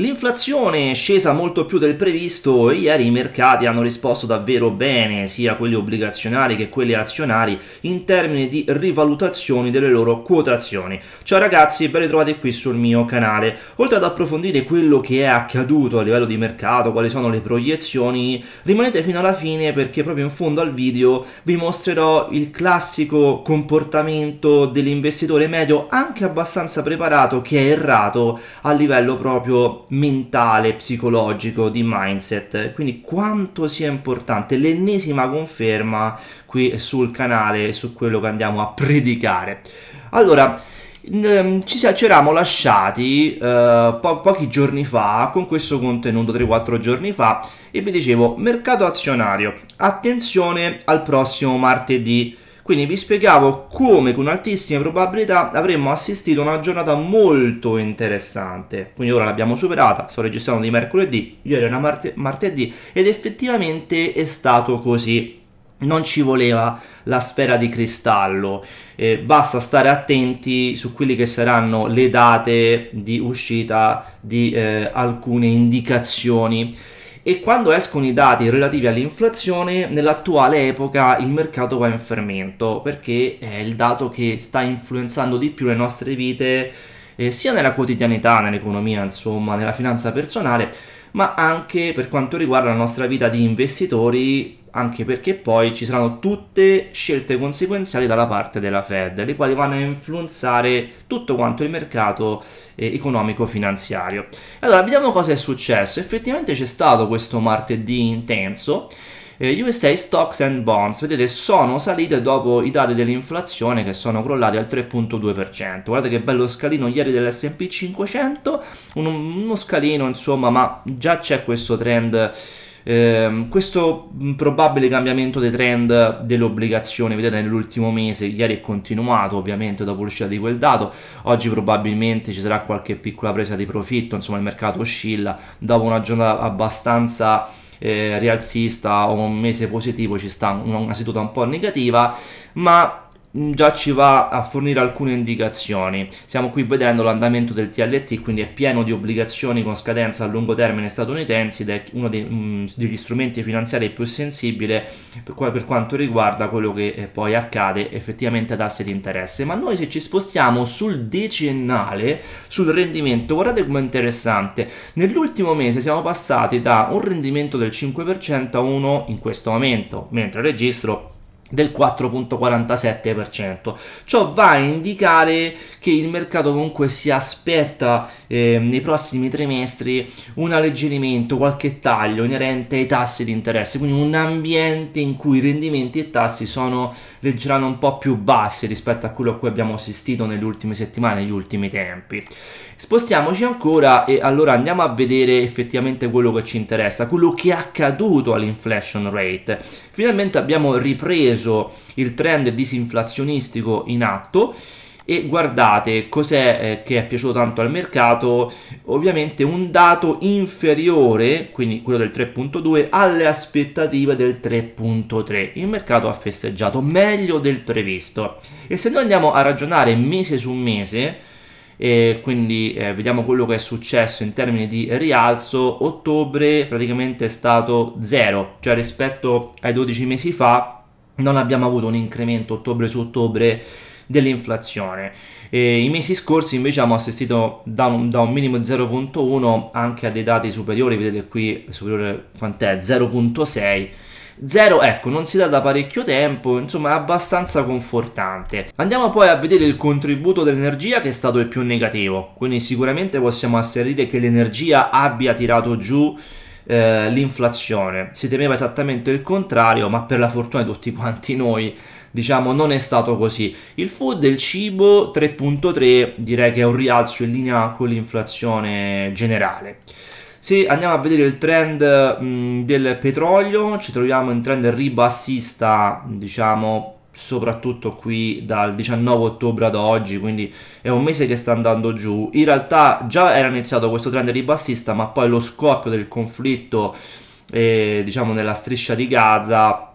L'inflazione è scesa molto più del previsto e ieri i mercati hanno risposto davvero bene, sia quelli obbligazionari che quelli azionari, in termini di rivalutazioni delle loro quotazioni. Ciao ragazzi, ben ritrovati qui sul mio canale. Oltre ad approfondire quello che è accaduto a livello di mercato, quali sono le proiezioni, rimanete fino alla fine perché proprio in fondo al video vi mostrerò il classico comportamento dell'investitore medio, anche abbastanza preparato, che è errato a livello proprio mentale, psicologico, di mindset. Quindi quanto sia importante, l'ennesima conferma qui sul canale, su quello che andiamo a predicare. Allora, ehm, ci, ci eravamo lasciati eh, po- pochi giorni fa con questo contenuto 3-4 giorni fa e vi dicevo mercato azionario attenzione al prossimo martedì quindi vi spiegavo come con altissime probabilità avremmo assistito a una giornata molto interessante. Quindi ora l'abbiamo superata, sto registrando di mercoledì, ieri era mart- martedì ed effettivamente è stato così non ci voleva la sfera di cristallo, eh, basta stare attenti su quelle che saranno le date di uscita di eh, alcune indicazioni e quando escono i dati relativi all'inflazione, nell'attuale epoca il mercato va in fermento perché è eh, il dato che sta influenzando di più le nostre vite eh, sia nella quotidianità, nell'economia, insomma, nella finanza personale, ma anche per quanto riguarda la nostra vita di investitori, anche perché poi ci saranno tutte scelte conseguenziali dalla parte della Fed, le quali vanno a influenzare tutto quanto il mercato eh, economico-finanziario. Allora, vediamo cosa è successo. Effettivamente c'è stato questo martedì intenso eh, USA Stocks and Bonds, vedete, sono salite dopo i dati dell'inflazione che sono crollati al 3.2%. Guardate che bello scalino ieri dell'SP 500, un, uno scalino insomma, ma già c'è questo trend. Eh, questo probabile cambiamento dei trend delle obbligazioni, vedete nell'ultimo mese, ieri è continuato ovviamente dopo l'uscita di quel dato, oggi probabilmente ci sarà qualche piccola presa di profitto, insomma il mercato oscilla dopo una giornata abbastanza eh, rialzista o un mese positivo ci sta una, una seduta un po' negativa, ma Mm, già ci va a fornire alcune indicazioni. Stiamo qui vedendo l'andamento del TLT, quindi è pieno di obbligazioni con scadenza a lungo termine statunitensi ed è uno dei, mh, mm, degli strumenti finanziari più sensibile per, per quanto riguarda quello che eh, poi accade effettivamente ad assi di interesse. Ma noi se ci spostiamo sul decennale, sul rendimento, guardate com'è interessante. Nell'ultimo mese siamo passati da un rendimento del 5% a uno in questo momento, mentre registro del 4.47%. Ciò va a indicare che il mercato comunque si aspetta eh, nei prossimi trimestri un alleggerimento, qualche taglio inerente ai tassi di interesse, quindi un ambiente in cui i rendimenti e tassi sono leggeranno un po' più bassi rispetto a quello a cui abbiamo assistito nelle ultime settimane, negli ultimi tempi. Spostiamoci ancora e allora andiamo a vedere effettivamente quello che ci interessa, quello che è accaduto all'inflation rate. Finalmente abbiamo ripreso il trend disinflazionistico in atto e guardate cos'è eh, che è piaciuto tanto al mercato ovviamente un dato inferiore quindi quello del 3.2 alle aspettative del 3.3 il mercato ha festeggiato meglio del previsto e se noi andiamo a ragionare mese su mese e quindi eh, vediamo quello che è successo in termini di rialzo ottobre praticamente è stato zero cioè rispetto ai 12 mesi fa non abbiamo avuto un incremento ottobre su ottobre dell'inflazione. I mesi scorsi invece abbiamo assistito da un, da un minimo 0.1 anche a dei dati superiori, vedete qui superiore quant'è 0.6 0 ecco, non si dà da parecchio tempo, insomma è abbastanza confortante. Andiamo poi a vedere il contributo dell'energia che è stato il più negativo, quindi sicuramente possiamo asserire che l'energia abbia tirato giù eh, l'inflazione. Si temeva esattamente il contrario, ma per la fortuna di tutti quanti noi diciamo non è stato così. Il food e il cibo 3.3 direi che è un rialzo in linea con l'inflazione generale. Se andiamo a vedere il trend mh, mm, del petrolio, ci troviamo in trend ribassista, diciamo soprattutto qui dal 19 ottobre ad oggi, quindi è un mese che sta andando giù. In realtà già era iniziato questo trend ribassista, ma poi lo scoppio del conflitto, eh, diciamo nella striscia di Gaza,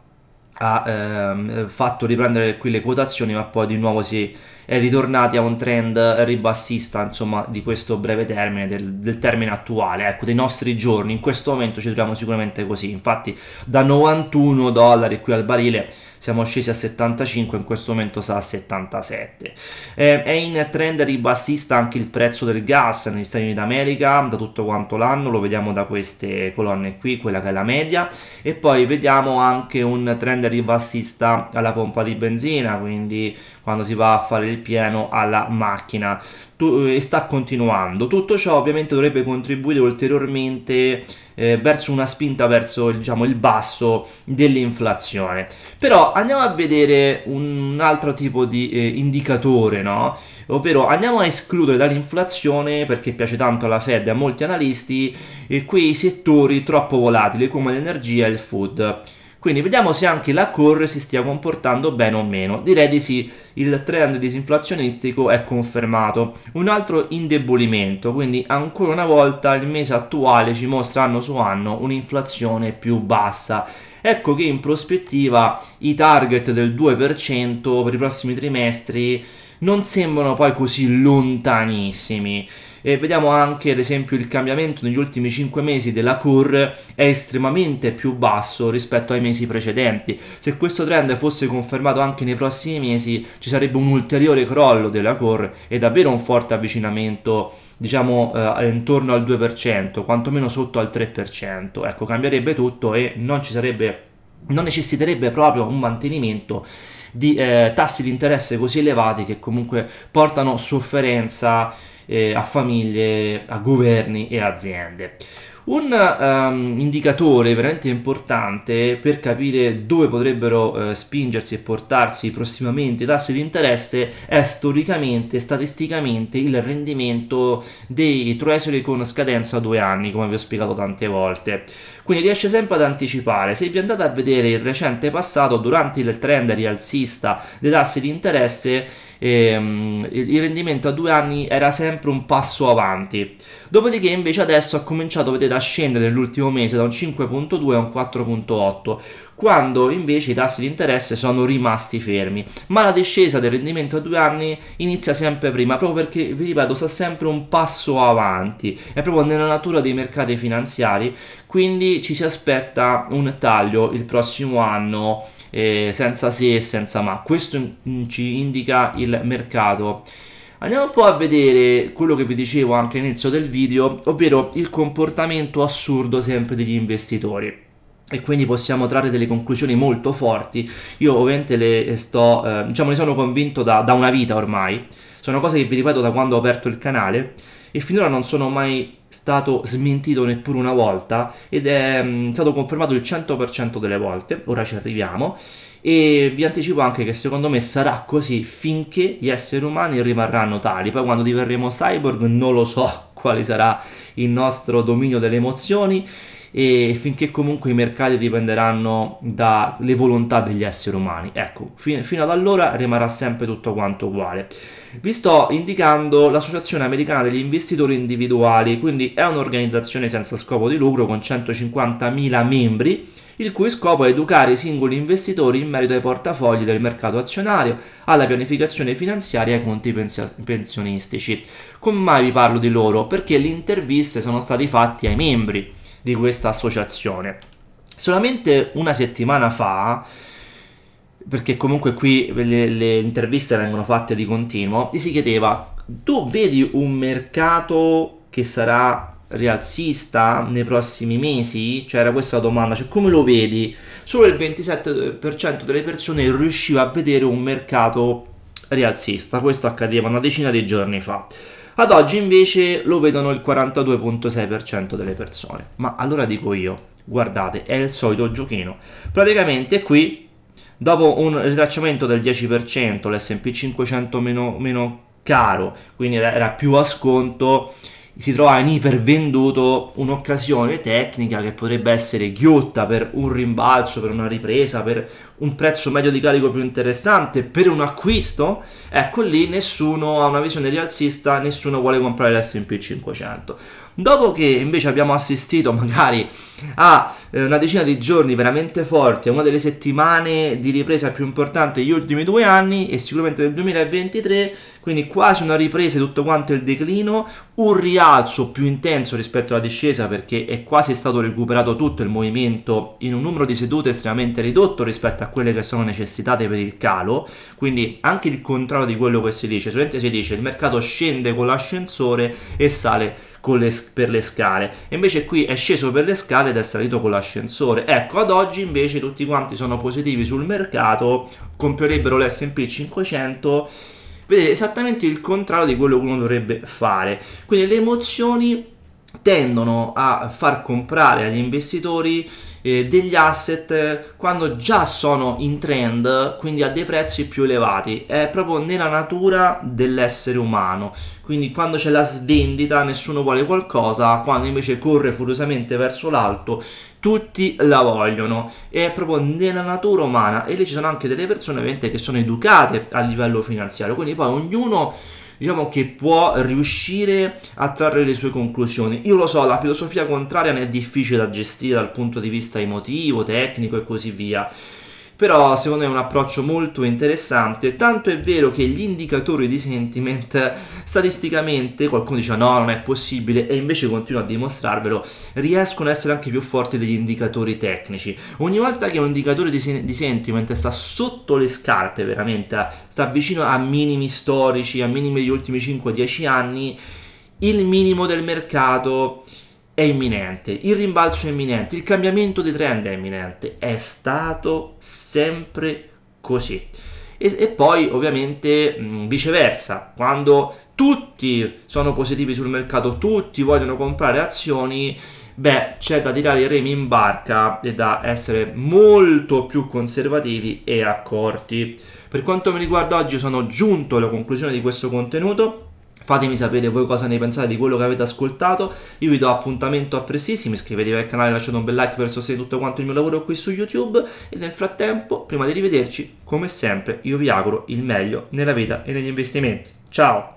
ha ehm, fatto riprendere qui le quotazioni, ma poi di nuovo si è ritornati a un trend ribassista, insomma, di questo breve termine, del, del termine attuale, ecco, dei nostri giorni. In questo momento ci troviamo sicuramente così. Infatti, da 91 dollari qui al barile siamo scesi a 75, in questo momento sa a 77. Eh, è in trend ribassista anche il prezzo del gas negli Stati Uniti d'America da tutto quanto l'anno, lo vediamo da queste colonne qui, quella che è la media, e poi vediamo anche un trend ribassista alla pompa di benzina, quindi quando si va a fare il pieno alla macchina, tu, eh, e sta continuando. Tutto ciò ovviamente dovrebbe contribuire ulteriormente eh, verso una spinta verso diciamo, il basso dell'inflazione. Però andiamo a vedere un altro tipo di eh, indicatore, no? ovvero andiamo a escludere dall'inflazione, perché piace tanto alla Fed e a molti analisti, eh, quei settori troppo volatili come l'energia e il food. Quindi vediamo se anche la core si stia comportando bene o meno. Direi di sì, il trend disinflazionistico è confermato. Un altro indebolimento, quindi ancora una volta il mese attuale ci mostra anno su anno un'inflazione più bassa ecco che in prospettiva i target del 2% per i prossimi trimestri non sembrano poi così lontanissimi. E vediamo anche ad esempio il cambiamento negli ultimi 5 mesi della CUR è estremamente più basso rispetto ai mesi precedenti. Se questo trend fosse confermato anche nei prossimi mesi ci sarebbe un ulteriore crollo della CUR e davvero un forte avvicinamento diciamo eh, intorno al 2%, quantomeno sotto al 3%. Ecco, cambierebbe tutto e non ci sarebbe non necessiterebbe proprio un mantenimento di eh, tassi di interesse così elevati che comunque portano sofferenza eh, a famiglie, a governi e aziende. Un um, indicatore veramente importante per capire dove potrebbero eh, spingersi e portarsi prossimamente i tassi di interesse è storicamente, statisticamente, il rendimento dei treasury con scadenza a due anni, come vi ho spiegato tante volte. Quindi riesce sempre ad anticipare. Se vi andate a vedere il recente passato, durante il trend rialzista dei tassi di interesse, e, um, il rendimento a due anni era sempre un passo avanti. Dopodiché invece adesso ha cominciato, vedete, a scendere nell'ultimo mese da un 5.2 a un 4.8, quando invece i tassi di interesse sono rimasti fermi. Ma la discesa del rendimento a due anni inizia sempre prima, proprio perché, vi ripeto, sta sempre un passo avanti. È proprio nella natura dei mercati finanziari, quindi ci si aspetta un taglio il prossimo anno eh, senza se e senza ma. Questo in, mm, ci indica il mercato. Andiamo un po' a vedere quello che vi dicevo anche all'inizio del video, ovvero il comportamento assurdo sempre degli investitori e quindi possiamo trarre delle conclusioni molto forti. Io ovviamente le eh, sto, eh, diciamo, ne sono convinto da, da, una vita ormai. Sono cose che vi ripeto da quando ho aperto il canale e finora non sono mai stato smentito neppure una volta ed è mm, stato confermato il 100% delle volte, ora ci arriviamo e vi anticipo anche che secondo me sarà così finché gli esseri umani rimarranno tali, poi quando diverremo cyborg non lo so quale sarà il nostro dominio delle emozioni e finché comunque i mercati dipenderanno dalle volontà degli esseri umani. Ecco, fi- fino ad allora rimarrà sempre tutto quanto uguale. Vi sto indicando l'Associazione Americana degli Investitori Individuali, quindi è un'organizzazione senza scopo di lucro con 150.000 membri il cui scopo è educare i singoli investitori in merito ai portafogli del mercato azionario, alla pianificazione finanziaria e ai conti pensionistici. Come mai vi parlo di loro? Perché le interviste sono state fatte ai membri di questa associazione. Solamente una settimana fa, perché comunque qui le, le interviste vengono fatte di continuo, gli si chiedeva, tu vedi un mercato che sarà rialzista nei prossimi mesi? Cioè era questa la domanda, cioè come lo vedi? Solo il 27% delle persone riusciva a vedere un mercato rialzista, questo accadeva una decina di giorni fa. Ad oggi invece lo vedono il 42.6% delle persone. Ma allora dico io, guardate, è il solito giochino. Praticamente qui, dopo un ritracciamento del 10%, l'SP 500 meno, meno caro, quindi era più a sconto, si trova in ipervenduto un'occasione tecnica che potrebbe essere ghiotta per un rimbalzo, per una ripresa, per un prezzo medio di carico più interessante per un acquisto, ecco lì nessuno ha una visione rialzista, nessuno vuole comprare l'S&P 500. Dopo che invece abbiamo assistito magari a eh, una decina di giorni veramente forti, a una delle settimane di ripresa più importante degli ultimi due anni e sicuramente del 2023, quindi quasi una ripresa di tutto quanto il declino, un rialzo più intenso rispetto alla discesa perché è quasi stato recuperato tutto il movimento in un numero di sedute estremamente ridotto rispetto a a quelle che sono necessitate per il calo, quindi anche il contrario di quello che si dice, solamente si dice il mercato scende con l'ascensore e sale le, per le scale. Invece qui è sceso per le scale ed è salito con l'ascensore. Ecco, ad oggi invece tutti quanti sono positivi sul mercato, comprerebbero l'S&P 500. Vedete, esattamente il contrario di quello che uno dovrebbe fare. Quindi le emozioni tendono a far comprare agli investitori eh, degli asset eh, quando già sono in trend, quindi a dei prezzi più elevati. È proprio nella natura dell'essere umano. Quindi quando c'è la svendita nessuno vuole qualcosa, quando invece corre furiosamente verso l'alto tutti la vogliono è proprio nella natura umana e lì ci sono anche delle persone ovviamente che sono educate a livello finanziario quindi poi ognuno diciamo che può riuscire a trarre le sue conclusioni. Io lo so, la filosofia contraria ne è difficile da gestire dal punto di vista emotivo, tecnico e così via però secondo me è un approccio molto interessante, tanto è vero che gli indicatori di sentiment statisticamente qualcuno dice no non è possibile e invece continuo a dimostrarvelo, riescono ad essere anche più forti degli indicatori tecnici. Ogni volta che un indicatore di, sen- di sentiment sta sotto le scarpe veramente, eh, sta vicino a minimi storici, a minimi degli ultimi 5-10 anni, il minimo del mercato è imminente, il rimbalzo è imminente, il cambiamento di trend è imminente, è stato sempre così. E, e poi ovviamente mh, mm, viceversa, quando tutti sono positivi sul mercato, tutti vogliono comprare azioni, beh c'è da tirare i remi in barca e da essere molto più conservativi e accorti. Per quanto mi riguarda oggi sono giunto alla conclusione di questo contenuto, Fatemi sapere voi cosa ne pensate di quello che avete ascoltato. Io vi do appuntamento a prestissimo. Iscrivetevi al canale, lasciate un bel like per sostenere tutto quanto il mio lavoro qui su YouTube. E nel frattempo, prima di rivederci, come sempre, io vi auguro il meglio nella vita e negli investimenti. Ciao!